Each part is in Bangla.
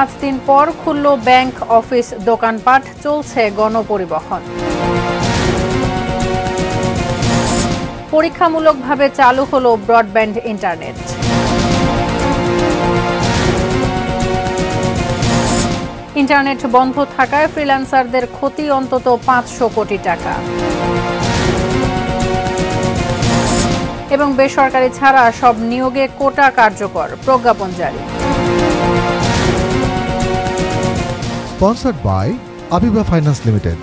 পাঁচ দিন পর খুলল ব্যাংক অফিস দোকানপাট চলছে গণপরিবহন পরীক্ষামূলকভাবে চালু হল ব্রডব্যান্ড ইন্টারনেট ইন্টারনেট বন্ধ থাকায় ফ্রিল্যান্সারদের ক্ষতি অন্তত পাঁচশো কোটি টাকা এবং বেসরকারি ছাড়া সব নিয়োগে কোটা কার্যকর প্রজ্ঞাপন জারি sponsored by Abiba Finance limited এটি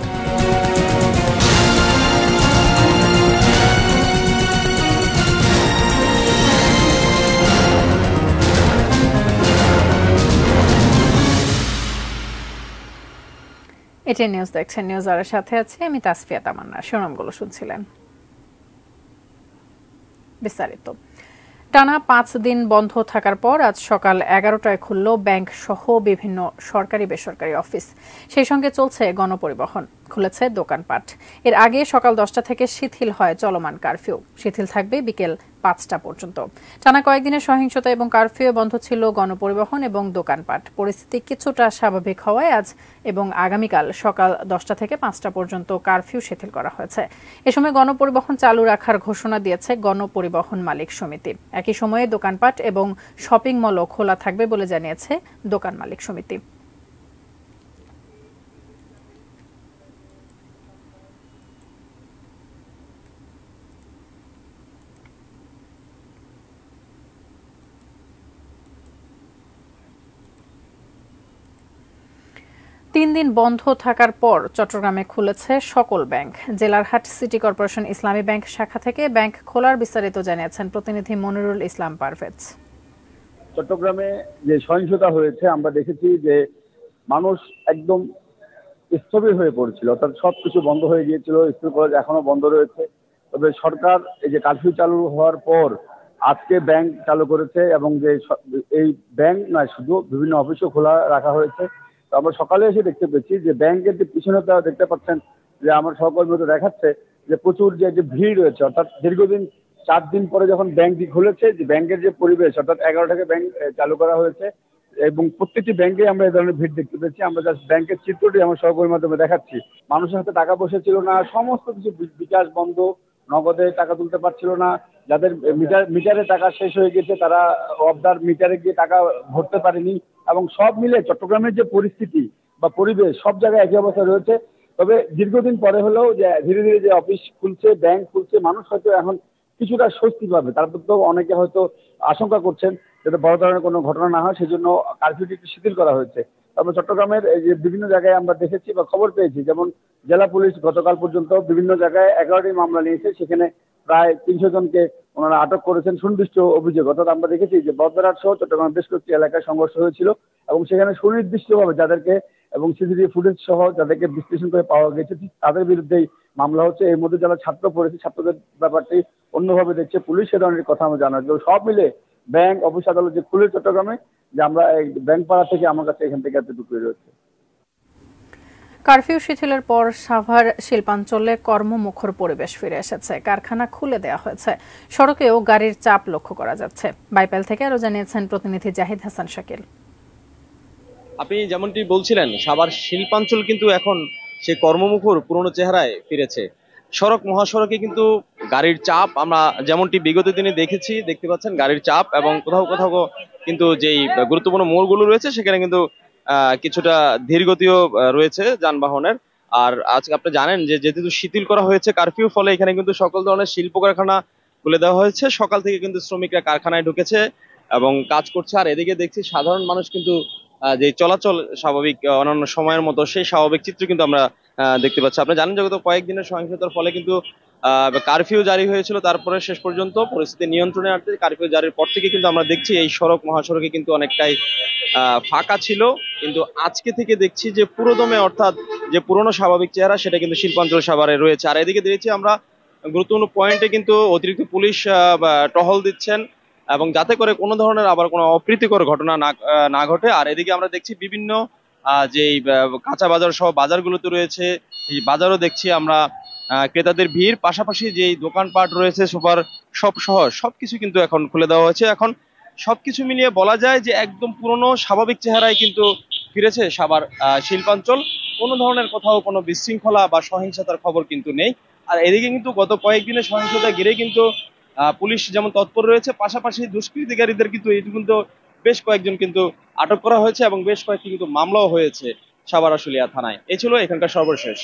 নিউজ দেখছেন নিউজ আরের সাথে আছে আমি তাসফিয়া তামান্না সুনামগুলো শুনছিলেন বিস্তারিত টানা পাঁচ দিন বন্ধ থাকার পর আজ সকাল এগারোটায় খুলল ব্যাংক সহ বিভিন্ন সরকারি বেসরকারি অফিস সেই সঙ্গে চলছে গণপরিবহন খুলেছে দোকানপাট এর আগে সকাল দশটা থেকে শিথিল হয় চলমান কারফিউ শিথিল থাকবে বিকেল পাঁচটা পর্যন্ত টানা কয়েকদিনের সহিংসতা এবং কারফিউ বন্ধ ছিল গণপরিবহন এবং দোকানপাট পরিস্থিতি কিছুটা স্বাভাবিক হওয়ায় আজ এবং আগামীকাল সকাল দশটা থেকে পাঁচটা পর্যন্ত কারফিউ শিথিল করা হয়েছে এ সময় গণপরিবহন চালু রাখার ঘোষণা দিয়েছে গণপরিবহন মালিক সমিতি একই সময়ে দোকানপাট এবং শপিং মলও খোলা থাকবে বলে জানিয়েছে দোকান মালিক সমিতি তিন দিন বন্ধ থাকার পর চট্টগ্রামে খুলেছে সকল ব্যাংক জেলারহাট সিটি কর্পোরেশন ইসলামী ব্যাংক শাখা থেকে ব্যাংক খোলার বিস্তারিত জানিয়েছেন প্রতিনিধি মনিরুল ইসলাম পারভেজ চট্টগ্রামে যে সহিংসতা হয়েছে আমরা দেখেছি যে মানুষ একদম স্থবির হয়ে পড়ছিল অর্থাৎ সব কিছু বন্ধ হয়ে গিয়েছিল স্কুল কলেজ এখনো বন্ধ রয়েছে তবে সরকার এই যে কারফিউ চালু হওয়ার পর আজকে ব্যাংক চালু করেছে এবং যে এই ব্যাংক নয় শুধু বিভিন্ন অফিসও খোলা রাখা হয়েছে আমরা সকালে এসে দেখতে পেয়েছি যে ব্যাংকের যে পিছনে তারা দেখতে পাচ্ছেন যে আমার সহকর্মী তো দেখাচ্ছে যে প্রচুর যে যে ভিড় রয়েছে অর্থাৎ দীর্ঘদিন চার দিন পরে যখন ব্যাংকটি খুলেছে যে ব্যাংকের যে পরিবেশ অর্থাৎ এগারোটাকে ব্যাংক চালু করা হয়েছে এবং প্রত্যেকটি ব্যাংকে আমরা এই ধরনের ভিড় দেখতে পেয়েছি আমরা জাস্ট ব্যাংকের চিত্রটি আমার সহকর্মীর মাধ্যমে দেখাচ্ছি মানুষের হাতে টাকা বসেছিল না সমস্ত কিছু বিকাশ বন্ধ নগদে টাকা তুলতে পারছিল না যাদের মিটার মিটারে টাকা শেষ হয়ে গেছে তারা অবদার মিটারে গিয়ে টাকা ভরতে পারেনি এবং সব মিলে চট্টগ্রামের যে পরিস্থিতি বা পরিবেশ সব জায়গায় একই অবস্থা রয়েছে তবে দীর্ঘদিন পরে হলেও যে ধীরে ধীরে যে অফিস খুলছে ব্যাংক খুলছে মানুষ হয়তো এখন কিছুটা স্বস্তি পাবে তারপর তো অনেকে হয়তো আশঙ্কা করছেন যাতে বড় ধরনের কোনো ঘটনা না হয় জন্য কারফিউটি একটু শিথিল করা হয়েছে তবে চট্টগ্রামের যে বিভিন্ন জায়গায় আমরা দেখেছি বা খবর পেয়েছি যেমন জেলা পুলিশ গতকাল পর্যন্ত বিভিন্ন জায়গায় এগারোটি মামলা নিয়েছে সেখানে প্রায় তিনশো জনকে ওনারা আটক করেছেন সুনির্দিষ্ট অভিযোগ অর্থাৎ আমরা দেখেছি যে বদরাট সহ চট্টগ্রামের বেশ কয়েকটি এলাকায় সংঘর্ষ হয়েছিল এবং সেখানে সুনির্দিষ্টভাবে যাদেরকে এবং সিসিটিভি ফুটেজ সহ যাদেরকে বিশ্লেষণ করে পাওয়া গেছে তাদের বিরুদ্ধেই মামলা হচ্ছে এর মধ্যে যারা ছাত্র পড়েছে ছাত্রদের ব্যাপারটি অন্যভাবে দেখছে পুলিশ সে ধরনের কথা আমরা জানা সব মিলে ব্যাংক অফিস আদালত যে খুলে চট্টগ্রামে যে আমরা ব্যাংক পাড়া থেকে আমার কাছে এখান থেকে এতটুকুই রয়েছে কারফিউ শিথিলের পর সাভার শিল্পাঞ্চলে কর্মমুখর পরিবেশ ফিরে এসেছে কারখানা খুলে দেওয়া হয়েছে সড়কেও গাড়ির চাপ লক্ষ্য করা যাচ্ছে বাইপাল থেকে আরো জানিয়েছেন প্রতিনিধি জাহিদ হাসান শাকিল আপনি যেমনটি বলছিলেন সাভার শিল্পাঞ্চল কিন্তু এখন সে কর্মমুখর পুরনো চেহারায় ফিরেছে সড়ক মহাসড়কে কিন্তু গাড়ির চাপ আমরা যেমনটি বিগত দিনে দেখেছি দেখতে পাচ্ছেন গাড়ির চাপ এবং কোথাও কোথাও কিন্তু যেই গুরুত্বপূর্ণ মোড়গুলো রয়েছে সেখানে কিন্তু কিছুটা ধীরগতিও রয়েছে যানবাহনের আর আজকে আপনি জানেন যে যেহেতু শিথিল করা হয়েছে কারফিউ ফলে এখানে কিন্তু সকল ধরনের শিল্প কারখানা খুলে দেওয়া হয়েছে সকাল থেকে কিন্তু শ্রমিকরা কারখানায় ঢুকেছে এবং কাজ করছে আর এদিকে দেখছি সাধারণ মানুষ কিন্তু যে চলাচল স্বাভাবিক অন্যান্য সময়ের মতো সেই স্বাভাবিক চিত্র কিন্তু আমরা দেখতে পাচ্ছি আপনি জানেন যে গত কয়েকদিনের সহিংসতার ফলে কিন্তু কারফিউ জারি হয়েছিল তারপরে শেষ পর্যন্ত পরিস্থিতি নিয়ন্ত্রণে আনতে কারফিউ জারির পর থেকে কিন্তু আমরা দেখছি এই সড়ক মহাসড়কে কিন্তু অনেকটাই ফাঁকা ছিল কিন্তু আজকে থেকে দেখছি যে পুরোদমে অর্থাৎ যে পুরনো স্বাভাবিক চেহারা সেটা কিন্তু শিল্পাঞ্চল সাভারে রয়েছে আর এদিকে দেখছি আমরা গুরুত্বপূর্ণ পয়েন্টে কিন্তু অতিরিক্ত পুলিশ টহল দিচ্ছেন এবং যাতে করে কোনো ধরনের আবার কোনো অপ্রীতিকর ঘটনা না ঘটে আর এদিকে আমরা দেখছি বিভিন্ন যে কাঁচা বাজার সহ বাজারগুলোতে রয়েছে এই বাজারও দেখছি আমরা ক্রেতাদের ভিড় পাশাপাশি যে দোকানপাট রয়েছে সুপার সব সহ সবকিছু কিন্তু এখন খুলে দেওয়া হয়েছে এখন সবকিছু মিলিয়ে বলা যায় যে একদম পুরনো স্বাভাবিক চেহারায় কিন্তু ফিরেছে সাবার শিল্পাঞ্চল কোনো ধরনের কোথাও কোনো বিশৃঙ্খলা বা সহিংসতার খবর কিন্তু নেই আর এদিকে কিন্তু গত কয়েকদিনে সহিংসতা ঘিরে কিন্তু পুলিশ যেমন তৎপর রয়েছে পাশাপাশি দুষ্কৃতিকারীদের কিন্তু এটি কিন্তু বেশ কয়েকজন কিন্তু আটক করা হয়েছে এবং বেশ কয়েকটি কিন্তু মামলাও হয়েছে সাবার আশুলিয়া থানায় এ ছিল এখানকার সর্বশেষ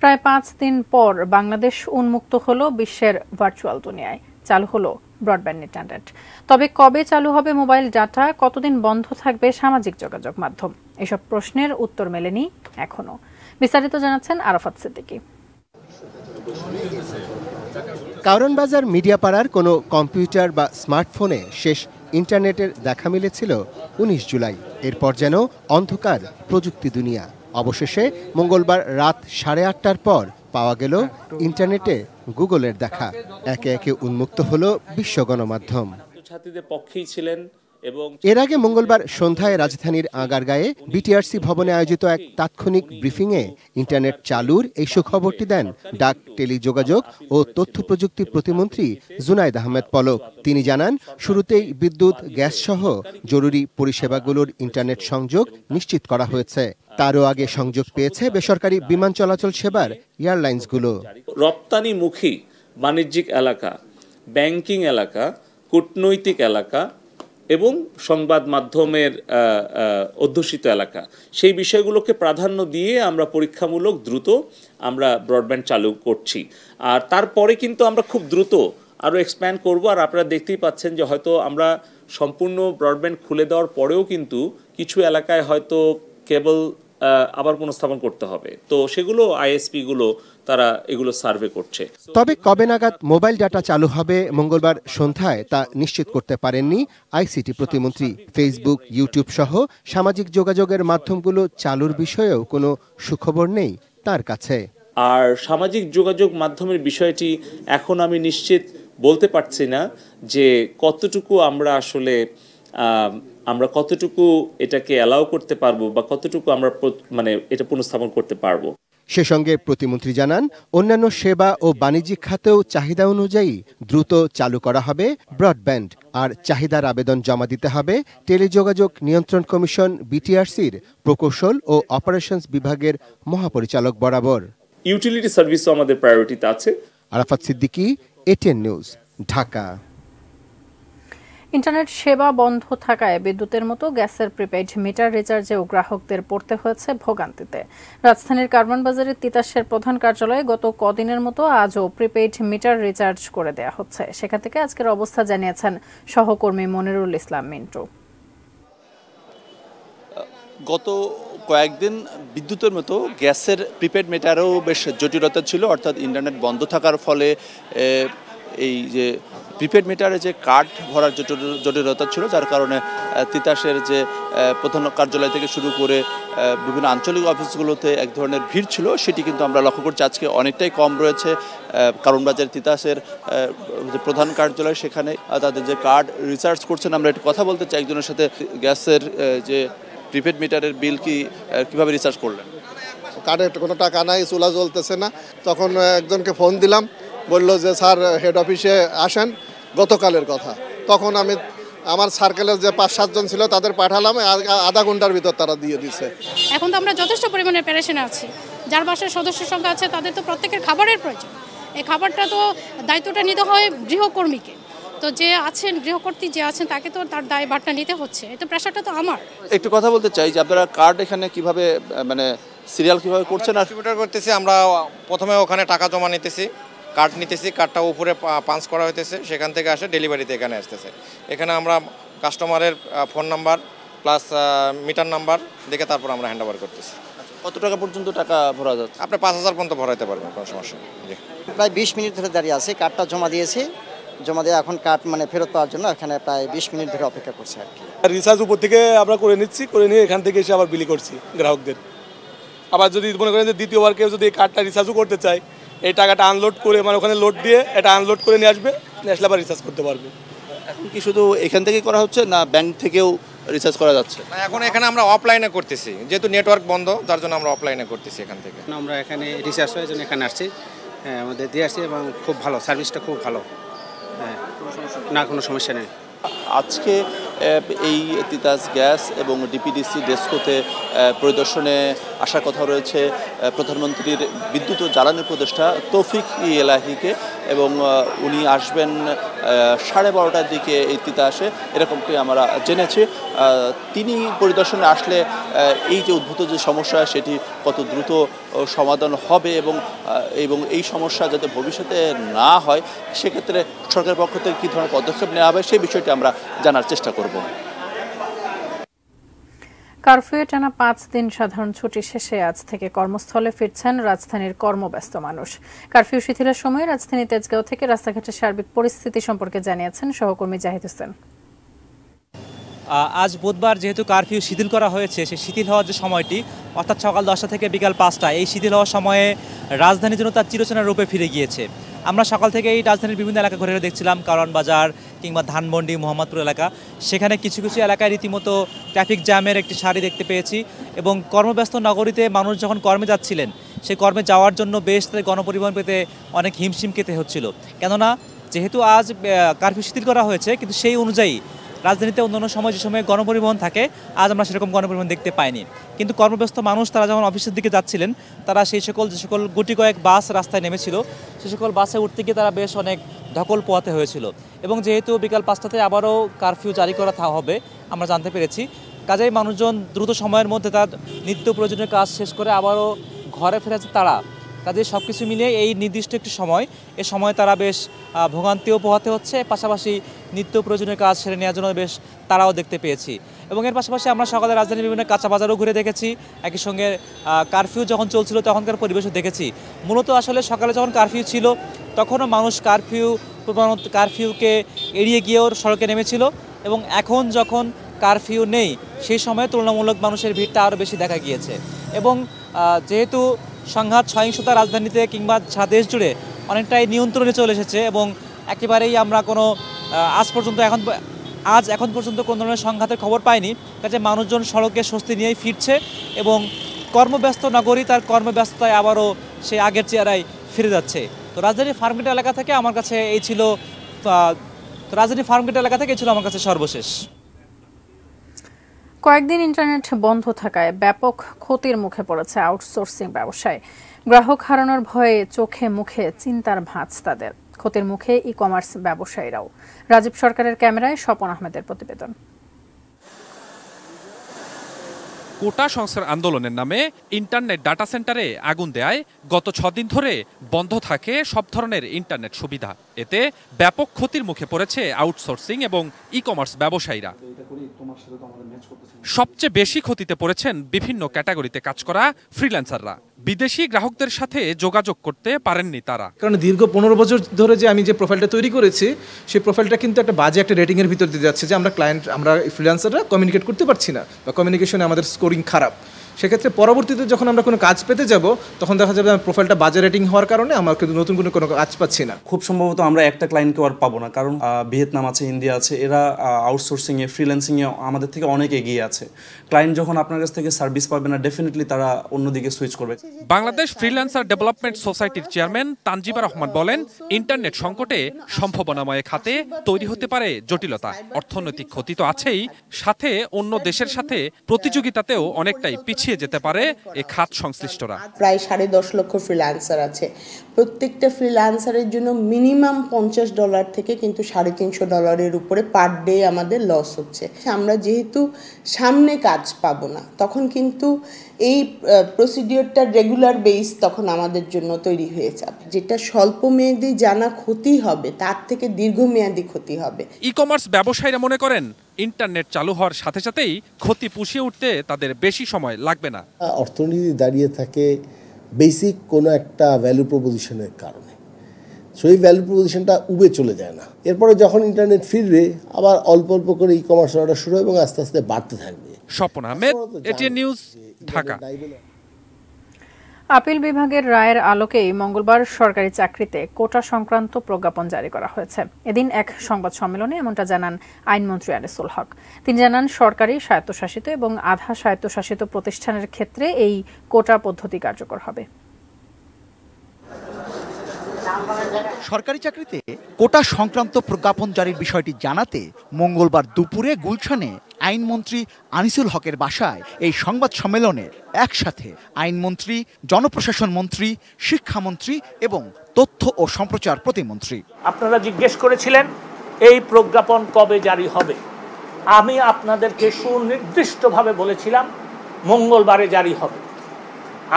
প্রায় পাঁচ দিন পর বাংলাদেশ উন্মুক্ত হলো বিশ্বের ভার্চুয়াল দুনিয়ায় চালু হলো ব্রডব্যান্ড ইন্টারনেট তবে কবে চালু হবে মোবাইল ডাটা কতদিন বন্ধ থাকবে সামাজিক যোগাযোগ মাধ্যম এসব প্রশ্নের উত্তর মেলেনি এখনো বিস্তারিত জানাচ্ছেন আরাফাত সিদ্দিকী কারণ বাজার মিডিয়া পাড়ার কোনো কম্পিউটার বা স্মার্টফোনে শেষ ইন্টারনেটের দেখা মিলেছিল উনিশ জুলাই এরপর যেন অন্ধকার প্রযুক্তি দুনিয়া অবশেষে মঙ্গলবার রাত সাড়ে আটটার পর পাওয়া গেল ইন্টারনেটে গুগলের দেখা একে একে উন্মুক্ত হলো বিশ্ব গণমাধ্যম ছাত্রীদের পক্ষেই ছিলেন এর আগে মঙ্গলবার সন্ধ্যায় রাজধানীর আগারগাঁয়ে বিটিআরসি ভবনে আয়োজিত এক তাৎক্ষণিক ব্রিফিংয়ে ইন্টারনেট চালুর এই সুখবরটি দেন ডাক টেলিযোগাযোগ ও তথ্য প্রযুক্তি প্রতিমন্ত্রী জুনায়দ আহমেদ পলক তিনি জানান শুরুতেই বিদ্যুৎ গ্যাসসহ জরুরি পরিষেবাগুলোর ইন্টারনেট সংযোগ নিশ্চিত করা হয়েছে তারও আগে সংযোগ পেয়েছে বেসরকারি বিমান চলাচল সেবার এয়ারলাইন্সগুলো রপ্তানিমুখী বাণিজ্যিক এলাকা ব্যাংকিং এলাকা কূটনৈতিক এলাকা এবং সংবাদ মাধ্যমের অধ্যুষিত এলাকা সেই বিষয়গুলোকে প্রাধান্য দিয়ে আমরা পরীক্ষামূলক দ্রুত আমরা ব্রডব্যান্ড চালু করছি আর তারপরে কিন্তু আমরা খুব দ্রুত আরও এক্সপ্যান্ড করব আর আপনারা দেখতেই পাচ্ছেন যে হয়তো আমরা সম্পূর্ণ ব্রডব্যান্ড খুলে দেওয়ার পরেও কিন্তু কিছু এলাকায় হয়তো কেবল আবার পুনঃস্থাপন করতে হবে তো সেগুলো আইএসপিগুলো তারা এগুলো সার্ভে করছে তবে কবে নাগাদ মোবাইল ডাটা চালু হবে মঙ্গলবার সন্ধ্যায় তা নিশ্চিত করতে পারেননি আইসিটি প্রতিমন্ত্রী ফেসবুক ইউটিউব সহ সামাজিক যোগাযোগের মাধ্যমগুলো চালুর বিষয়েও কোনো সুখবর নেই তার কাছে আর সামাজিক যোগাযোগ মাধ্যমের বিষয়টি এখন আমি নিশ্চিত বলতে পারছি না যে কতটুকু আমরা আসলে আমরা কতটুকু এটাকে অ্যালাউ করতে পারবো বা কতটুকু আমরা মানে এটা পুনঃস্থাপন করতে পারবো সে সঙ্গে প্রতিমন্ত্রী জানান অন্যান্য সেবা ও বাণিজ্যিক খাতেও চাহিদা অনুযায়ী দ্রুত চালু করা হবে ব্রডব্যান্ড আর চাহিদার আবেদন জমা দিতে হবে টেলিযোগাযোগ নিয়ন্ত্রণ কমিশন বিটিআরসির প্রকৌশল ও অপারেশনস বিভাগের মহাপরিচালক বরাবর ইউটিলিটি সার্ভিসও আমাদের প্রায়োরিটিতে আছে Arafat Siddiqui ATN news Dhaka internet সেবা বন্ধ থাকায় বিদ্যুতের মতো গ্যাসের প্রিপেইড মিটার রিচার্জেও গ্রাহকদের পড়তে হয়েছে ভোগান্তিতে রাজধানীর বাজারের তিতাসের প্রধান কার্যালয়ে গত কদিনের মতো আজও প্রিপেইড মিটার রিচার্জ করে দেয়া হচ্ছে সেখান থেকে আজকের অবস্থা জানিয়েছেন সহকর্মী মনিরুল ইসলাম মিন্টু গত কয়েকদিন বিদ্যুতের মতো গ্যাসের প্রিপেড মিটারও বেশ জটিলতা ছিল অর্থাৎ ইন্টারনেট বন্ধ থাকার ফলে এই যে প্রিপেড মিটারে যে কার্ড ভরার জটিলতা ছিল যার কারণে তিতাসের যে প্রধান কার্যালয় থেকে শুরু করে বিভিন্ন আঞ্চলিক অফিসগুলোতে এক ধরনের ভিড় ছিল সেটি কিন্তু আমরা লক্ষ্য করছি আজকে অনেকটাই কম রয়েছে কারণ কারণবাজার তিতাসের যে প্রধান কার্যালয় সেখানে তাদের যে কার্ড রিচার্জ করছেন আমরা একটু কথা বলতে চাই একজনের সাথে গ্যাসের যে প্রিপেড মিটারের বিল কি কীভাবে রিচার্জ করলেন কার্ডে কোনো টাকা নাই চুলা জ্বলতেছে না তখন একজনকে ফোন দিলাম বলল যে স্যার হেড অফিসে আসেন গতকালের কথা তখন আমি আমার সার্কেলের যে পাঁচ সাতজন ছিল তাদের পাঠালাম আধা ঘন্টার ভিতর তারা দিয়ে দিচ্ছে এখন তো আমরা যথেষ্ট পরিমাণে প্যারেশনে আছি যার বাসার সদস্য সংখ্যা আছে তাদের তো প্রত্যেকের খাবারের প্রয়োজন এই খাবারটা তো দায়িত্বটা নিতে হয় গৃহকর্মীকে তো যে আছেন গৃহকর্তী যে আছেন তাকে তো তার দায় বার্তা নিতে হচ্ছে এই তো প্রেশারটা তো আমার একটু কথা বলতে চাই যে আপনারা কার্ড এখানে কিভাবে মানে সিরিয়াল কিভাবে করছেন আর করতেছি আমরা প্রথমে ওখানে টাকা জমা নিতেছি কার্ড নিতেছি কার্ডটা উপরে পাঞ্চ করা হইতেছে সেখান থেকে আসে ডেলিভারিতে এখানে আসতেছে এখানে আমরা কাস্টমারের phone number plus meter number দেখে তারপর আমরা হ্যান্ড ওভার করতেছি আচ্ছা, কত টাকা পর্যন্ত টাকা ভরা যাচ্ছে আপনি পাঁচ হাজার পর্যন্ত ভরাইতে পারবেন কোনো সমস্যা প্রায় বিশ মিনিট ধরে দাঁড়িয়ে আছে কার্ডটা জমা দিয়েছি জমা দিয়ে এখন কার্ড মানে ফেরত পাওয়ার জন্য এখানে প্রায় বিশ মিনিট ধরে অপেক্ষা করছে আর কি রিচার্জ উপর থেকে আমরা করে নিচ্ছি করে নিয়ে এখান থেকে এসে আবার বিলি করছি গ্রাহকদের আবার যদি মনে করেন যে দ্বিতীয়বার কেউ যদি এই কার্ডটা রিচার্জও করতে চায় এই টাকাটা আনলোড করে মানে ওখানে লোড দিয়ে এটা আনলোড করে নিয়ে আসবে ন্যাশনাল আবার রিচার্জ করতে পারবে এখন কি শুধু এখান থেকেই করা হচ্ছে না ব্যাংক থেকেও রিচার্জ করা যাচ্ছে এখন এখানে আমরা অফলাইনে করতেছি যেহেতু নেটওয়ার্ক বন্ধ তার জন্য আমরা অফলাইনে করতেছি এখান থেকে আমরা এখানে রিচার্জ হয়ে জন্য এখানে আসছি হ্যাঁ আমাদের দিয়ে আসছি এবং খুব ভালো সার্ভিসটা খুব ভালো হ্যাঁ না কোনো সমস্যা নেই আজকে এই তিতাস গ্যাস এবং ডিপিডিসি ডেস্কোতে পরিদর্শনে আসার কথা রয়েছে প্রধানমন্ত্রীর বিদ্যুৎ ও জ্বালানি উপদেষ্টা তৌফিক ই এলাহিকে এবং উনি আসবেন সাড়ে বারোটার দিকে এই তিতাসে এরকমটি আমরা জেনেছি তিনি পরিদর্শনে আসলে এই যে উদ্ভূত যে সমস্যা সেটি কত দ্রুত সমাধান হবে এবং এবং এই সমস্যা যাতে ভবিষ্যতে না হয় সেক্ষেত্রে সরকারের পক্ষ থেকে কী ধরনের পদক্ষেপ নেওয়া হবে সেই বিষয়টি আমরা জানার চেষ্টা করব কারফিউ টানা পাঁচ দিন সাধারণ ছুটি শেষে আজ থেকে কর্মস্থলে ফিরছেন রাজধানীর কর্মব্যস্ত মানুষ কারফিউ শিথিলের সময় রাজধানী তেজগাঁও থেকে রাস্তাঘাটের সার্বিক পরিস্থিতি সম্পর্কে জানিয়েছেন সহকর্মী জাহিদ হোসেন আজ বুধবার যেহেতু কারফিউ শিথিল করা হয়েছে সেই শিথিল হওয়ার যে সময়টি অর্থাৎ সকাল দশটা থেকে বিকাল পাঁচটা এই শিথিল হওয়ার সময়ে রাজধানীর জন্য তার চিরচেনা রূপে ফিরে গিয়েছে আমরা সকাল থেকেই রাজধানীর বিভিন্ন এলাকা ঘুরে দেখছিলাম কারণ বাজার কিংবা ধানমন্ডি মোহাম্মদপুর এলাকা সেখানে কিছু কিছু এলাকায় রীতিমতো ট্রাফিক জ্যামের একটি সারি দেখতে পেয়েছি এবং কর্মব্যস্ত নগরীতে মানুষ যখন কর্মে যাচ্ছিলেন সেই কর্মে যাওয়ার জন্য বেশ তাদের গণপরিবহন পেতে অনেক হিমশিম খেতে হচ্ছিল কেননা যেহেতু আজ কারফিউ শিথিল করা হয়েছে কিন্তু সেই অনুযায়ী রাজধানীতে অন্যান্য সময় যে সময়ে গণপরিবহন থাকে আজ আমরা সেরকম গণপরিবহন দেখতে পাইনি কিন্তু কর্মব্যস্ত মানুষ তারা যেমন অফিসের দিকে যাচ্ছিলেন তারা সেই সকল যে সকল গুটি কয়েক বাস রাস্তায় নেমেছিল সে সকল বাসে উঠতে গিয়ে তারা বেশ অনেক ধকল পোয়াতে হয়েছিল এবং যেহেতু বিকাল পাঁচটাতে আবারও কারফিউ জারি করা হবে আমরা জানতে পেরেছি কাজেই মানুষজন দ্রুত সময়ের মধ্যে তার নিত্য প্রয়োজনীয় কাজ শেষ করে আবারও ঘরে ফিরেছে তারা কাজে সব কিছু মিলিয়ে এই নির্দিষ্ট একটি সময় এ সময় তারা বেশ ভোগান্তিও পোহাতে হচ্ছে পাশাপাশি নিত্য প্রয়োজনীয় কাজ সেরে নেওয়ার জন্য বেশ তারাও দেখতে পেয়েছি এবং এর পাশাপাশি আমরা সকালে রাজধানীর বিভিন্ন কাঁচা বাজারও ঘুরে দেখেছি একই সঙ্গে কারফিউ যখন চলছিল তখনকার পরিবেশও দেখেছি মূলত আসলে সকালে যখন কারফিউ ছিল তখনও মানুষ কারফিউ প্রবণত কারফিউকে এড়িয়ে গিয়েও সড়কে নেমেছিল এবং এখন যখন কারফিউ নেই সেই সময়ে তুলনামূলক মানুষের ভিড়টা আরও বেশি দেখা গিয়েছে এবং যেহেতু সংঘাত সহিংসতা রাজধানীতে কিংবা দেশ জুড়ে অনেকটাই নিয়ন্ত্রণে চলে এসেছে এবং একেবারেই আমরা কোনো আজ পর্যন্ত এখন আজ এখন পর্যন্ত কোনো ধরনের সংঘাতের খবর পাইনি কাজে মানুষজন সড়কে স্বস্তি নিয়েই ফিরছে এবং কর্মব্যস্ত নগরী তার কর্মব্যস্ততায় আবারও সে আগের চেয়ারায় ফিরে যাচ্ছে তো রাজধানীর ফার্মগেট এলাকা থেকে আমার কাছে এই ছিল তো রাজধানী ফার্মগেট এলাকা থেকে ছিল আমার কাছে সর্বশেষ কয়েকদিন ইন্টারনেট বন্ধ থাকায় ব্যাপক ক্ষতির মুখে পড়েছে আউটসোর্সিং ব্যবসায় গ্রাহক হারানোর ভয়ে চোখে মুখে চিন্তার ভাঁজ তাদের ক্ষতির মুখে ই কমার্স ব্যবসায়ীরাও রাজীব সরকারের ক্যামেরায় স্বপন আহমেদের প্রতিবেদন কোটা সংস্কার আন্দোলনের নামে ইন্টারনেট ডাটা সেন্টারে আগুন দেয় গত ছদিন ধরে বন্ধ থাকে সব ধরনের ইন্টারনেট সুবিধা এতে ব্যাপক ক্ষতির মুখে পড়েছে আউটসোর্সিং এবং ই কমার্স ব্যবসায়ীরা সবচেয়ে বেশি ক্ষতিতে পড়েছেন বিভিন্ন ক্যাটাগরিতে কাজ করা ফ্রিল্যান্সাররা বিদেশি গ্রাহকদের সাথে যোগাযোগ করতে পারেননি তারা কারণ দীর্ঘ পনেরো বছর ধরে যে আমি যে প্রোফাইলটা তৈরি করেছি সেই প্রোফাইলটা কিন্তু একটা বাজে একটা রেটিংয়ের ভিতর দিয়ে যাচ্ছে যে আমরা ক্লায়েন্ট আমরা ফ্রিল্যান্সাররা কমিউনিকেট করতে পারছি না বা কমিউনিকেশনে আমাদের স্কোরিং খারাপ সেক্ষেত্রে পরবর্তীতে যখন আমরা কোনো কাজ পেতে যাব তখন দেখা যাবে আমার প্রোফাইলটা বাজার রেটিং হওয়ার কারণে আমার কিন্তু নতুন কোনো কোনো কাজ পাচ্ছি না খুব সম্ভবত আমরা একটা ক্লায়েন্টকে আর পাবো না কারণ ভিয়েতনাম আছে ইন্ডিয়া আছে এরা আউটসোর্সিংয়ে ফ্রিল্যান্সিংয়ে আমাদের থেকে অনেক এগিয়ে আছে ক্লায়েন্ট যখন আপনার কাছ থেকে সার্ভিস পাবে না ডেফিনেটলি তারা অন্যদিকে সুইচ করবে বাংলাদেশ ফ্রিল্যান্সার ডেভেলপমেন্ট সোসাইটির চেয়ারম্যান তানজিবা রহমান বলেন ইন্টারনেট সংকটে সম্ভাবনাময় খাতে তৈরি হতে পারে জটিলতা অর্থনৈতিক ক্ষতি তো আছেই সাথে অন্য দেশের সাথে প্রতিযোগিতাতেও অনেকটাই পিছিয়ে পিছিয়ে যেতে পারে এ খাত সংশ্লিষ্টরা প্রায় সাড়ে দশ লক্ষ ফ্রিল্যান্সার আছে প্রত্যেকটা ফ্রিল্যান্সারের জন্য মিনিমাম পঞ্চাশ ডলার থেকে কিন্তু সাড়ে তিনশো ডলারের উপরে পার ডে আমাদের লস হচ্ছে আমরা যেহেতু সামনে কাজ পাবো না তখন কিন্তু এই প্রসিডিওরটা রেগুলার বেস তখন আমাদের জন্য তৈরি হয়ে যাবে যেটা মেয়াদি জানা ক্ষতি হবে তার থেকে দীর্ঘমেয়াদি ক্ষতি হবে ই কমার্স ব্যবসায়ীরা মনে করেন ইন্টারনেট চালু হওয়ার সাথে সাথেই ক্ষতি পুষিয়ে উঠতে তাদের বেশি সময় লাগবে না অর্থনীতি দাঁড়িয়ে থাকে বেসিক কোনো একটা ভ্যালু প্রপোজিশনের কারণে সেই এই ভ্যালু প্রপোজিশনটা উবে চলে যায় না এরপরে যখন ইন্টারনেট ফিরবে আবার অল্প অল্প করে ই কমার্স অর্ডার শুরু হবে এবং আস্তে আস্তে বাড়তে থাকবে Swapan Ahmed ATN news Dhaka appeal বিভাগের রায়ের আলোকেই মঙ্গলবার সরকারি চাকরিতে কোটা সংক্রান্ত প্রজ্ঞাপন জারি করা হয়েছে এদিন এক সংবাদ সম্মেলনে এমনটা জানান আইনমন্ত্রী আনিসুল হক তিনি জানান সরকারি স্বায়ত্তশাসিত এবং আধা স্বায়ত্তশাসিত প্রতিষ্ঠানের ক্ষেত্রে এই কোটা পদ্ধতি কার্যকর হবে সরকারি চাকরিতে কোটা সংক্রান্ত প্রজ্ঞাপন জারির বিষয়টি জানাতে মঙ্গলবার দুপুরে গুলশানে আইনমন্ত্রী আনিসুল হকের বাসায় এই সংবাদ সম্মেলনে একসাথে আইনমন্ত্রী জনপ্রশাসন মন্ত্রী শিক্ষামন্ত্রী এবং তথ্য ও সম্প্রচার প্রতিমন্ত্রী আপনারা জিজ্ঞেস করেছিলেন এই প্রজ্ঞাপন কবে জারি হবে আমি আপনাদেরকে সুনির্দিষ্টভাবে বলেছিলাম মঙ্গলবারে জারি হবে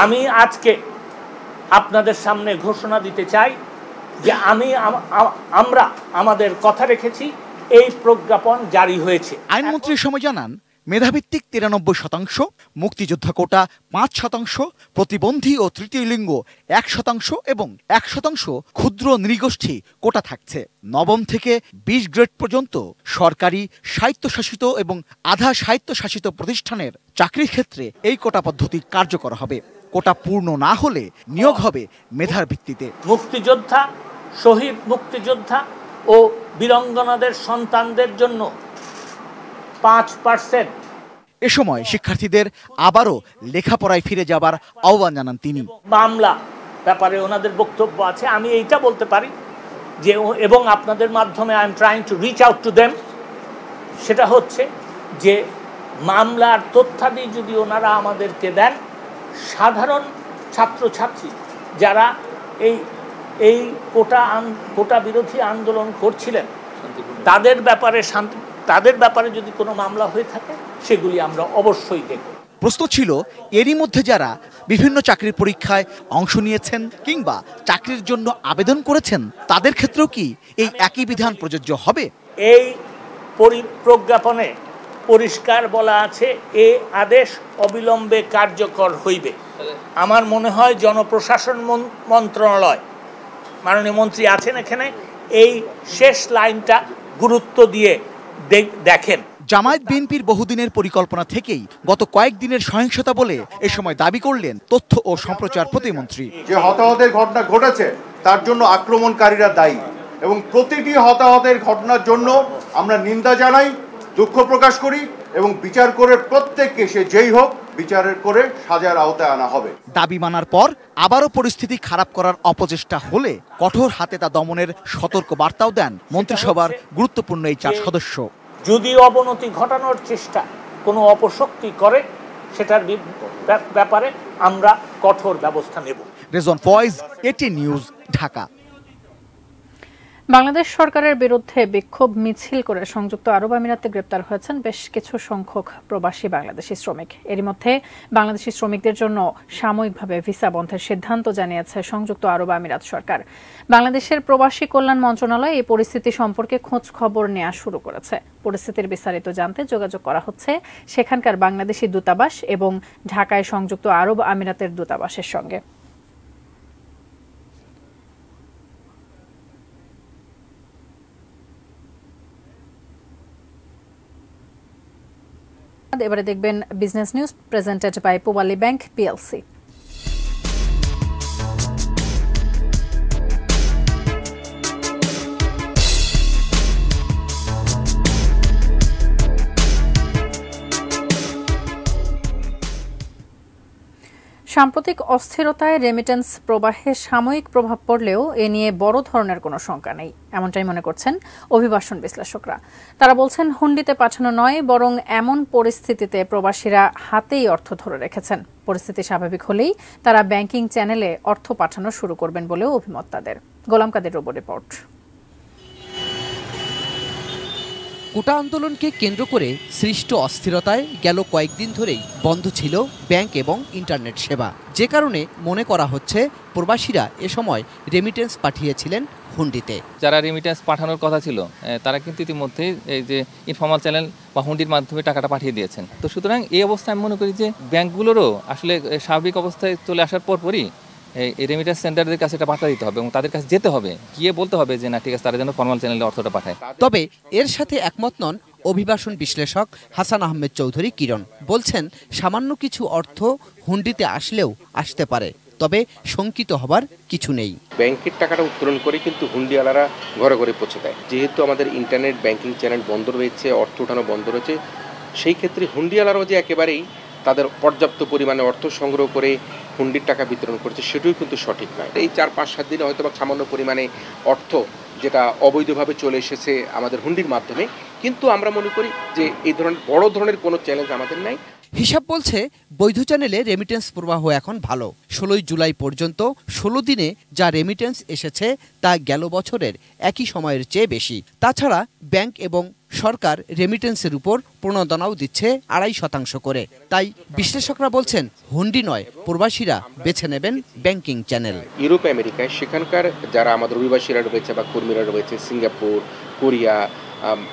আমি আজকে আপনাদের সামনে ঘোষণা দিতে চাই যে আমি আমরা আমাদের কথা রেখেছি এই প্রজ্ঞাপন জারি হয়েছে আইনমন্ত্রী সময় জানান মেধাভিত্তিক তিরানব্বই শতাংশ মুক্তিযোদ্ধা কোটা পাঁচ শতাংশ প্রতিবন্ধী ও তৃতীয় লিঙ্গ এক শতাংশ এবং এক শতাংশ ক্ষুদ্র নৃগোষ্ঠী কোটা থাকছে নবম থেকে বিশ গ্রেড পর্যন্ত সরকারি স্বায়ত্তশাসিত এবং আধা স্বায়ত্তশাসিত প্রতিষ্ঠানের চাকরির ক্ষেত্রে এই কোটা পদ্ধতি কার্যকর হবে কোটা পূর্ণ না হলে নিয়োগ হবে মেধার ভিত্তিতে মুক্তিযোদ্ধা শহীদ মুক্তিযোদ্ধা ও বীরঙ্গনাদের সন্তানদের জন্য পাঁচ পার্সেন্ট এ সময় শিক্ষার্থীদের আবারও লেখাপড়ায় ফিরে যাবার আহ্বান জানান তিনি মামলা ব্যাপারে ওনাদের বক্তব্য আছে আমি এইটা বলতে পারি যে এবং আপনাদের মাধ্যমে I am trying to reach out to them সেটা হচ্ছে যে মামলার তথ্যাদি যদি ওনারা আমাদেরকে দেন সাধারণ ছাত্রছাত্রী যারা এই এই কোটা কোটা বিরোধী আন্দোলন করছিলেন তাদের ব্যাপারে শান্তি তাদের ব্যাপারে যদি কোনো মামলা হয়ে থাকে সেগুলি আমরা অবশ্যই দেখব প্রশ্ন ছিল এরই মধ্যে যারা বিভিন্ন চাকরির পরীক্ষায় অংশ নিয়েছেন কিংবা চাকরির জন্য আবেদন করেছেন তাদের ক্ষেত্রেও কি এই একই বিধান প্রযোজ্য হবে এই পরিপ্রজ্ঞাপনে পরিষ্কার বলা আছে এ আদেশ অবিলম্বে কার্যকর হইবে আমার মনে হয় জনপ্রশাসন মন্ত্রণালয় মাননীয় মন্ত্রী আছেন এখানে এই শেষ লাইনটা গুরুত্ব দিয়ে দেখেন জামায়াত বিএনপির বহুদিনের পরিকল্পনা থেকেই গত কয়েকদিনের সহিংসতা বলে এ সময় দাবি করলেন তথ্য ও সম্প্রচার প্রতিমন্ত্রী যে হতাহতের ঘটনা ঘটেছে তার জন্য আক্রমণকারীরা দায়ী এবং প্রতিটি হতাহতের ঘটনার জন্য আমরা নিন্দা জানাই দুঃখ প্রকাশ করি এবং বিচার করে প্রত্যেককে সে যেই হোক বিচারের করে সাজার আওতায় আনা হবে দাবি মানার পর আবারও পরিস্থিতি খারাপ করার অপচেষ্টা হলে কঠোর হাতে তা দমনের সতর্ক বার্তাও দেন মন্ত্রিসভার গুরুত্বপূর্ণ এই চার সদস্য যদি অবনতি ঘটানোর চেষ্টা কোনো অপশক্তি করে সেটার ব্যাপারে আমরা কঠোর ব্যবস্থা নেব রেজন ফয়েজ এটি নিউজ ঢাকা বাংলাদেশ সরকারের বিরুদ্ধে বিক্ষোভ মিছিল করে সংযুক্ত আরব আমিরাতে গ্রেপ্তার হয়েছেন বেশ কিছু সংখ্যক প্রবাসী বাংলাদেশি শ্রমিক এরই মধ্যে বাংলাদেশি শ্রমিকদের জন্য সাময়িকভাবে ভিসা বন্ধের সিদ্ধান্ত জানিয়েছে সংযুক্ত আরব আমিরাত সরকার বাংলাদেশের প্রবাসী কল্যাণ মন্ত্রণালয় এই পরিস্থিতি সম্পর্কে খোঁজ খবর নেওয়া শুরু করেছে পরিস্থিতির বিস্তারিত জানতে যোগাযোগ করা হচ্ছে সেখানকার বাংলাদেশি দূতাবাস এবং ঢাকায় সংযুক্ত আরব আমিরাতের দূতাবাসের সঙ্গে এবারে দেখবেন business news presented by Pubali bank PLC সাম্প্রতিক অস্থিরতায় রেমিটেন্স প্রবাহে সাময়িক প্রভাব পড়লেও এ নিয়ে বড় ধরনের কোনো শঙ্কা নেই এমনটাই মনে করছেন অভিবাসন বিশ্লেষকরা তারা বলছেন হুন্ডিতে পাঠানো নয় বরং এমন পরিস্থিতিতে প্রবাসীরা হাতেই অর্থ ধরে রেখেছেন পরিস্থিতি স্বাভাবিক হলেই তারা ব্যাংকিং চ্যানেলে অর্থ পাঠানো শুরু করবেন বলেও অভিমত তাদের গোলাম কাদের রোবো রিপোর্ট কোটা আন্দোলনকে কেন্দ্র করে সৃষ্ট অস্থিরতায় গেল কয়েকদিন ধরেই বন্ধ ছিল ব্যাংক এবং ইন্টারনেট সেবা যে কারণে মনে করা হচ্ছে প্রবাসীরা এ সময় রেমিটেন্স পাঠিয়েছিলেন হুন্ডিতে যারা রেমিটেন্স পাঠানোর কথা ছিল তারা কিন্তু ইতিমধ্যে এই যে ইনফর্মাল চ্যানেল বা হুন্ডির মাধ্যমে টাকাটা পাঠিয়ে দিয়েছেন তো সুতরাং এই অবস্থায় আমি মনে করি যে ব্যাংকগুলোরও আসলে স্বাভাবিক অবস্থায় চলে আসার পরপরই এই রেমিটার সেন্টারদের কাছে এটা পাঠিয়ে দিতে হবে এবং তাদের কাছে যেতে হবে গিয়ে বলতে হবে যে না ঠিক আছে তারা যেন ফর্মাল চ্যানেলে অর্থটা পাঠায় তবে এর সাথে একমত নন অভিবাসন বিশ্লেষক হাসান আহমেদ চৌধুরী কিরণ বলছেন সামান্য কিছু অর্থ হুন্ডিতে আসলেও আসতে পারে তবে শঙ্কিত হবার কিছু নেই ব্যাংকের টাকাটা উত্তোলন করে কিন্তু হুন্ডিওয়ালারা ঘরে ঘরে পৌঁছে দেয় যেহেতু আমাদের ইন্টারনেট ব্যাংকিং চ্যানেল বন্ধ রয়েছে অর্থ ওঠানো বন্ধ রয়েছে সেই ক্ষেত্রে হুন্ডিওয়ালারাও যে একেবারেই তাদের পর্যাপ্ত পরিমাণে অর্থ সংগ্রহ করে হুন্ডির টাকা বিতরণ করেছে সেটিও কিন্তু সঠিক নয় এই চার পাঁচ সাত দিনে হয়তো বা সামান্য পরিমাণে অর্থ যেটা অবৈধভাবে চলে এসেছে আমাদের হুন্ডির মাধ্যমে কিন্তু আমরা মনে করি যে এই ধরনের বড় ধরনের কোনো চ্যালেঞ্জ আমাদের নাই হিসাব বলছে বৈধ চ্যানেলে রেমিটেন্স প্রবাহ এখন ভালো ষোলোই জুলাই পর্যন্ত ষোলো দিনে যা রেমিটেন্স এসেছে তা গেল বছরের একই সময়ের চেয়ে বেশি তাছাড়া ব্যাংক এবং সরকার রেমিটেন্সের উপর প্রণোদনাও দিচ্ছে আড়াই শতাংশ করে তাই বিশ্লেষকরা বলছেন হন্ডি নয় প্রবাসীরা বেছে নেবেন ব্যাংকিং চ্যানেল ইউরোপ আমেরিকায় সেখানকার যারা আমাদের অভিবাসীরা রয়েছে বা কর্মীরা রয়েছে সিঙ্গাপুর কোরিয়া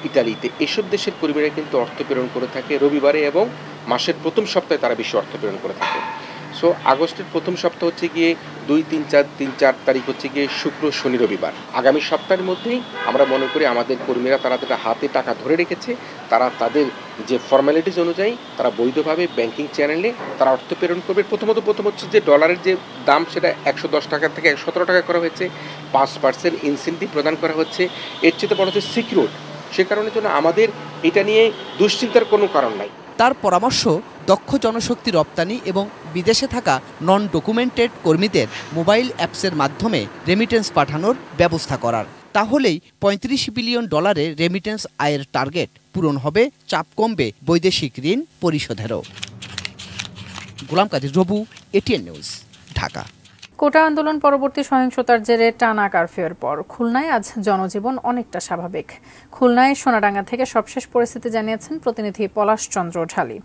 ইতালিতে এসব দেশের কর্মীরা কিন্তু অর্থ প্রেরণ করে থাকে রবিবারে এবং মাসের প্রথম সপ্তাহে তারা বেশি অর্থ প্রেরণ করে থাকে সো আগস্টের প্রথম সপ্তাহ হচ্ছে গিয়ে দুই তিন চার তিন চার তারিখ হচ্ছে গিয়ে শুক্র শনি রবিবার আগামী সপ্তাহের মধ্যেই আমরা মনে করি আমাদের কর্মীরা তারা তারা হাতে টাকা ধরে রেখেছে তারা তাদের যে ফর্ম্যালিটিস অনুযায়ী তারা বৈধভাবে ব্যাংকিং চ্যানেলে তারা অর্থ প্রেরণ করবে প্রথমত প্রথম হচ্ছে যে ডলারের যে দাম সেটা একশো দশ টাকা থেকে একশো সতেরো টাকা করা হয়েছে পাঁচ পার্সেন্ট ইনসেন্টিভ প্রদান করা হচ্ছে এর চেয়ে বড় হচ্ছে সিকিউর সে কারণের জন্য আমাদের এটা নিয়ে দুশ্চিন্তার কোনো কারণ নাই তার পরামর্শ দক্ষ জনশক্তি রপ্তানি এবং বিদেশে থাকা নন ডকুমেন্টেড কর্মীদের মোবাইল অ্যাপসের মাধ্যমে রেমিটেন্স পাঠানোর ব্যবস্থা করার তাহলেই ৩৫ বিলিয়ন ডলারে রেমিটেন্স আয়ের টার্গেট পূরণ হবে চাপ কমবে বৈদেশিক ঋণ পরিশোধেরও Golam Kazi Robu ATN news Dhaka quota আন্দোলন পরবর্তী সহিংসতার জেরে টানা কারফিউর পর খুলনায় আজ জনজীবন অনেকটা স্বাভাবিক খুলনায় সোনাডাঙ্গা থেকে সবশেষ পরিস্থিতি জানিয়েছেন প্রতিনিধি পলাশ চন্দ্র ঢালি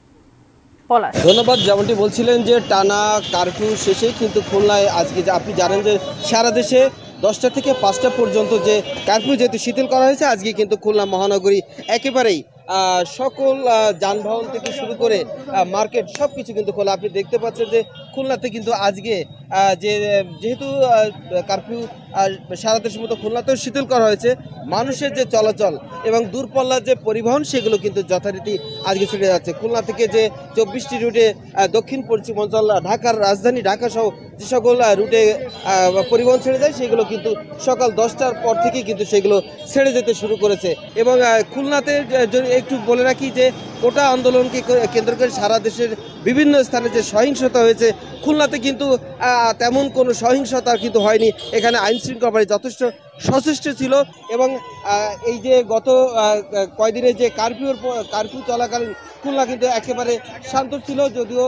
ধন্যবাদ যেমনটি বলছিলেন যে টানা কারফিউ শেষে কিন্তু খুলনায় আজকে আপনি জানেন যে সারা দেশে দশটা থেকে পাঁচটা পর্যন্ত যে কারফিউ যেহেতু শিথিল করা হয়েছে আজকে কিন্তু খুলনা মহানগরী একেবারেই সকল যানবাহন থেকে শুরু করে মার্কেট সব কিছু কিন্তু খোলা আপনি দেখতে পাচ্ছেন যে খুলনাতে কিন্তু আজকে যে যেহেতু কারফিউ সারা দেশের মতো খুলনাতেও শিথিল করা হয়েছে মানুষের যে চলাচল এবং দূরপাল্লার যে পরিবহন সেগুলো কিন্তু যথারীতি আজকে ছুটে যাচ্ছে খুলনা থেকে যে চব্বিশটি রুটে দক্ষিণ পশ্চিম অঞ্চল ঢাকার রাজধানী ঢাকাসহ যে সকল রুটে পরিবহন ছেড়ে যায় সেগুলো কিন্তু সকাল দশটার পর থেকেই কিন্তু সেগুলো ছেড়ে যেতে শুরু করেছে এবং খুলনাতে একটু বলে রাখি যে কোটা আন্দোলনকে কেন্দ্র করে সারা দেশের বিভিন্ন স্থানে যে সহিংসতা হয়েছে খুলনাতে কিন্তু তেমন কোনো সহিংসতা কিন্তু হয়নি এখানে আইনশৃঙ্খলা যথেষ্ট সচেষ্ট ছিল এবং এই যে গত কয়দিনে যে কারফিউর কারফিউ চলাকালীন খুলনা কিন্তু একেবারে শান্ত ছিল যদিও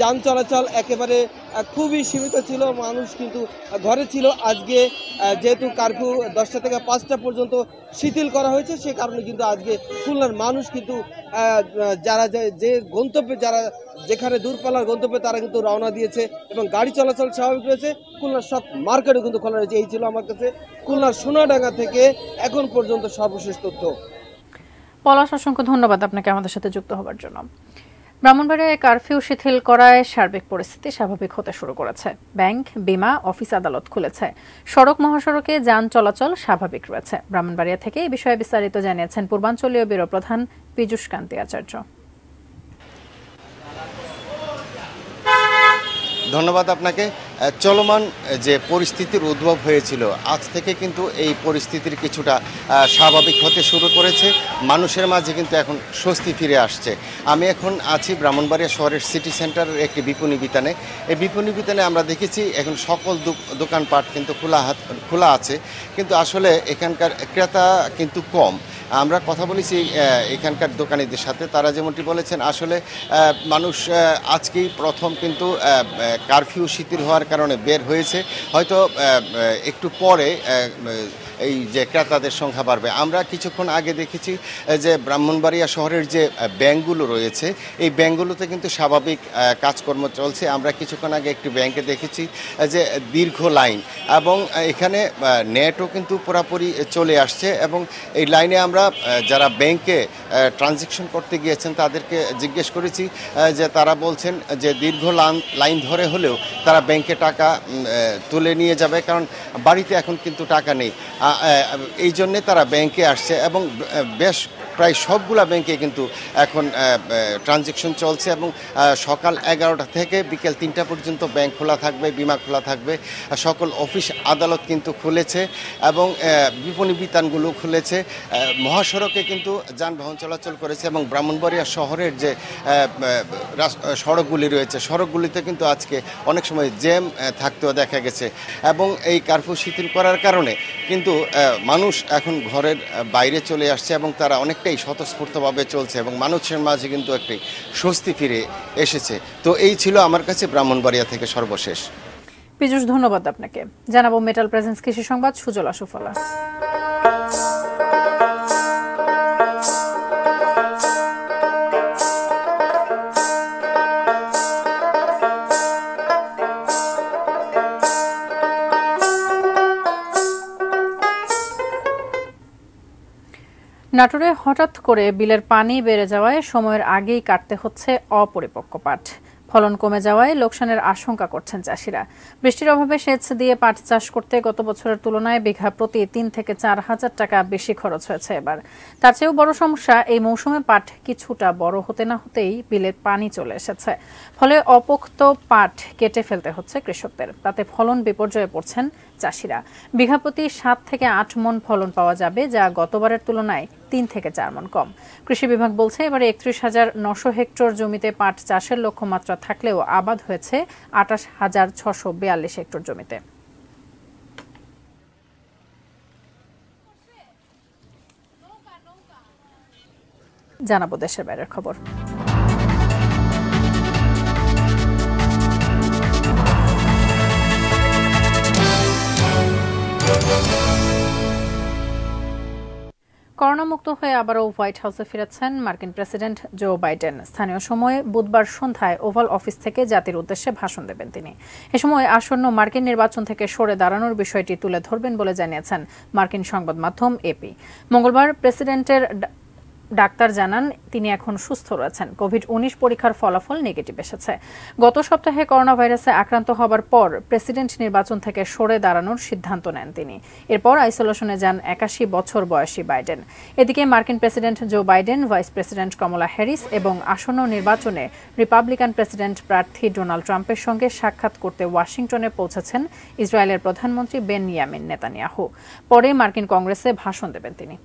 যান চলাচল একেবারে খুবই সীমিত ছিল মানুষ কিন্তু ঘরে ছিল আজকে যেহেতু কারফিউ দশটা থেকে পাঁচটা পর্যন্ত শিথিল করা হয়েছে সে কারণে কিন্তু আজকে খুলনার মানুষ কিন্তু যারা যে গন্তব্যে যারা যেখানে দূরপাল্লার গন্তব্যে তারা কিন্তু রওনা দিয়েছে এবং গাড়ি চলাচল স্বাভাবিক রয়েছে খুলনার সব মার্কেটও কিন্তু খোলা রয়েছে এই ছিল আমার কাছে খুলনার সোনাডাঙ্গা থেকে এখন পর্যন্ত সর্বশেষ তথ্য পলাশ অসংখ্য ধন্যবাদ আপনাকে আমাদের সাথে যুক্ত হবার জন্য ব্রাহ্মণবাড়িয়ায় কারফিউ শিথিল করায় সার্বিক পরিস্থিতি স্বাভাবিক হতে শুরু করেছে ব্যাংক বিমা অফিস আদালত খুলেছে সড়ক মহাসড়কে যান চলাচল স্বাভাবিক রয়েছে ব্রাহ্মণবাড়িয়া থেকে এই বিষয়ে বিস্তারিত জানিয়েছেন পূর্বাঞ্চলীয় ব্যুরো প্রধান পীযুষ কান্তি আচার্য ধন্যবাদ আপনাকে চলমান যে পরিস্থিতির উদ্ভব হয়েছিল আজ থেকে কিন্তু এই পরিস্থিতির কিছুটা স্বাভাবিক হতে শুরু করেছে মানুষের মাঝে কিন্তু এখন স্বস্তি ফিরে আসছে আমি এখন আছি ব্রাহ্মণবাড়িয়া শহরের সিটি সেন্টারের একটি বিপণী বিতানে এই বিপণী বিতানে আমরা দেখেছি এখন সকল দোকানপাট কিন্তু খোলা হাত খোলা আছে কিন্তু আসলে এখানকার ক্রেতা কিন্তু কম আমরা কথা বলেছি এখানকার দোকানিদের সাথে তারা যেমনটি বলেছেন আসলে মানুষ আজকেই প্রথম কিন্তু কারফিউ শিথিল হওয়ার কারণে বের হয়েছে হয়তো একটু পরে এই যে ক্রেতাদের সংখ্যা বাড়বে আমরা কিছুক্ষণ আগে দেখেছি যে ব্রাহ্মণবাড়িয়া শহরের যে ব্যাঙ্কগুলো রয়েছে এই ব্যাঙ্কগুলোতে কিন্তু স্বাভাবিক কাজকর্ম চলছে আমরা কিছুক্ষণ আগে একটি ব্যাংকে দেখেছি যে দীর্ঘ লাইন এবং এখানে নেটও কিন্তু পুরাপুরি চলে আসছে এবং এই লাইনে আমরা যারা ব্যাংকে ট্রানজেকশন করতে গিয়েছেন তাদেরকে জিজ্ঞেস করেছি যে তারা বলছেন যে দীর্ঘ লাইন ধরে হলেও তারা ব্যাংকে টাকা তুলে নিয়ে যাবে কারণ বাড়িতে এখন কিন্তু টাকা নেই এই জন্যে তারা ব্যাংকে আসছে এবং বেশ প্রায় সবগুলা ব্যাংকে কিন্তু এখন ট্রানজেকশন চলছে এবং সকাল এগারোটা থেকে বিকেল তিনটা পর্যন্ত ব্যাংক খোলা থাকবে বিমা খোলা থাকবে সকল অফিস আদালত কিন্তু খুলেছে এবং বিপণী বিতানগুলো খুলেছে মহাসড়কে কিন্তু যানবাহন চলাচল করেছে এবং ব্রাহ্মণবাড়িয়া শহরের যে সড়কগুলি রয়েছে সড়কগুলিতে কিন্তু আজকে অনেক সময় জ্যাম থাকতেও দেখা গেছে এবং এই কার্ফু শিথিল করার কারণে কিন্তু মানুষ এখন ঘরের বাইরে চলে আসছে এবং তারা অনেকটা অনেকটাই স্বতঃস্ফূর্তভাবে চলছে এবং মানুষের মাঝে কিন্তু একটি স্বস্তি ফিরে এসেছে তো এই ছিল আমার কাছে ব্রাহ্মণবাড়িয়া থেকে সর্বশেষ পীযুষ ধন্যবাদ আপনাকে জানাবো মেটাল প্রেজেন্স কৃষি সংবাদ সুজলা সুফলা নাটোরে হঠাৎ করে বিলের পানি বেড়ে যাওয়ায় সময়ের আগেই কাটতে হচ্ছে অপরিপক্ক পাট ফলন কমে যাওয়ায় লোকসানের আশঙ্কা করছেন চাষিরা বৃষ্টির অভাবে সেচ দিয়ে পাট চাষ করতে গত বছরের তুলনায় বিঘা প্রতি তিন থেকে চার হাজার টাকা বেশি খরচ হয়েছে এবার তার চেয়েও বড় সমস্যা এই মৌসুমে পাট কিছুটা বড় হতে না হতেই বিলের পানি চলে এসেছে ফলে অপোক্ত পাট কেটে ফেলতে হচ্ছে কৃষকদের তাতে ফলন বিপর্যয়ে পড়ছেন চাষিরা বিঘাপতি সাত থেকে আট মন ফলন পাওয়া যাবে যা গতবারের তুলনায় তিন থেকে চার মন কম কৃষি বিভাগ বলছে এবারে একত্রিশ হাজার নশো হেক্টর জমিতে পাট চাষের লক্ষ্যমাত্রা থাকলেও আবাদ হয়েছে আটাশ হাজার ছশো বিয়াল্লিশ হেক্টর জমিতে জানাবো দেশের বাইরের খবর মুক্ত হয়ে আবারও হোয়াইট হাউসে ফিরেছেন মার্কিন প্রেসিডেন্ট জো বাইডেন স্থানীয় সময়ে বুধবার সন্ধ্যায় ওভাল অফিস থেকে জাতির উদ্দেশ্যে ভাষণ দেবেন তিনি এ সময় আসন্ন মার্কিন নির্বাচন থেকে সরে দাঁড়ানোর বিষয়টি তুলে ধরবেন বলে জানিয়েছেন মার্কিন সংবাদ মাধ্যম এপি মঙ্গলবার প্রেসিডেন্টের ডাক্তার জানান তিনি এখন সুস্থ রয়েছেন কোভিড উনিশ পরীক্ষার ফলাফল নেগেটিভ এসেছে গত সপ্তাহে করোনা ভাইরাসে আক্রান্ত হবার পর প্রেসিডেন্ট নির্বাচন থেকে সরে দাঁড়ানোর সিদ্ধান্ত নেন তিনি এরপর আইসোলেশনে যান একাশি বছর বয়সী বাইডেন এদিকে মার্কিন president Joe Biden vice president Kamala Harris এবং আসন্ন নির্বাচনে রিপাবলিকান প্রেসিডেন্ট প্রার্থী ডোনাল্ড ট্রাম্পের সঙ্গে সাক্ষাৎ করতে ওয়াশিংটনে পৌঁছেছেন ইসরায়েলের প্রধানমন্ত্রী বেন ইয়ামিন নেতানিয়াহু পরে মার্কিন কংগ্রেসে ভাষণ দেবেন তিনি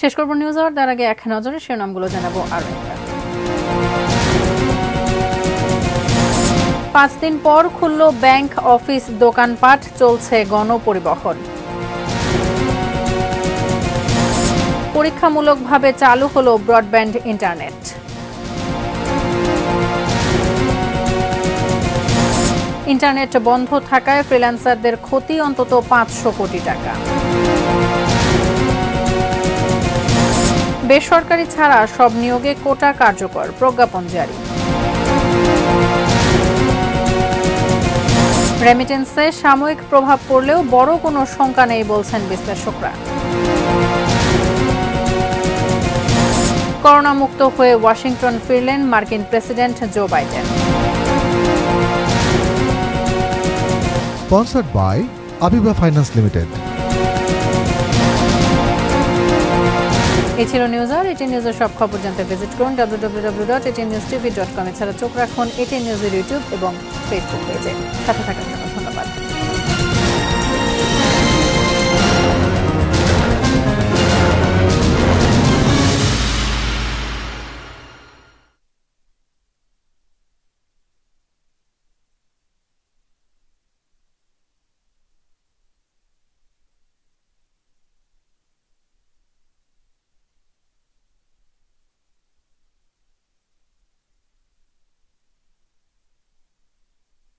শেষ করব নিউজ আওয়ার তার আগে এক নজরে শিরোনামগুলো জানাবো আর পাঁচ দিন পর খুলল ব্যাংক অফিস দোকানপাট চলছে গণপরিবহন পরীক্ষামূলকভাবে চালু হল ব্রডব্যান্ড ইন্টারনেট ইন্টারনেট বন্ধ থাকায় ফ্রিল্যান্সারদের ক্ষতি অন্তত পাঁচশো কোটি টাকা বেসরকারি ছাড়া সব নিয়োগে কোটা কার্যকর প্রজ্ঞাপন জারি রেমিটেন্সে সাময়িক প্রভাব পড়লেও বড় কোনো শঙ্কা নেই বলছেন বিশ্লেষকরা করোনামুক্ত হয়ে ওয়াশিংটন ফিরলেন মার্কিন president Joe Biden sponsored by Abiba Finance Limited. এ ছিল নিউজ আর এটিএন নিউজের সব খবর জানতে ভিজিট করুন W W W dot ATN news TV dot com এছাড়া চোখ রাখুন এটি নিউজের ইউটিউব এবং ফেসবুক পেজে সাথে থাকুন